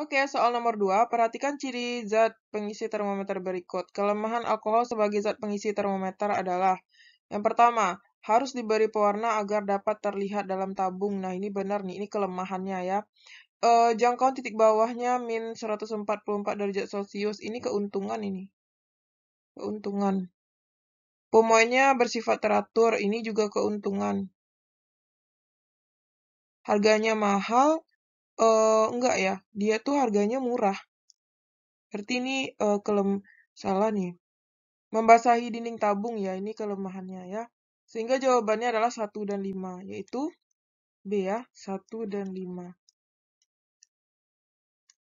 Oke, soal nomor 2. Perhatikan ciri zat pengisi termometer berikut. Kelemahan alkohol sebagai zat pengisi termometer adalah yang pertama, harus diberi pewarna agar dapat terlihat dalam tabung. Nah, ini benar nih, ini kelemahannya ya. E, jangkauan titik bawahnya min 144 derajat Celcius. Ini keuntungan ini. Keuntungan. Pemoinnya bersifat teratur, ini juga keuntungan. Harganya mahal, uh, enggak ya, dia tuh harganya murah. Berarti ini uh, kelem salah nih. Membasahi dinding tabung ya, ini kelemahannya ya. Sehingga jawabannya adalah 1 dan 5, yaitu B ya, 1 dan 5.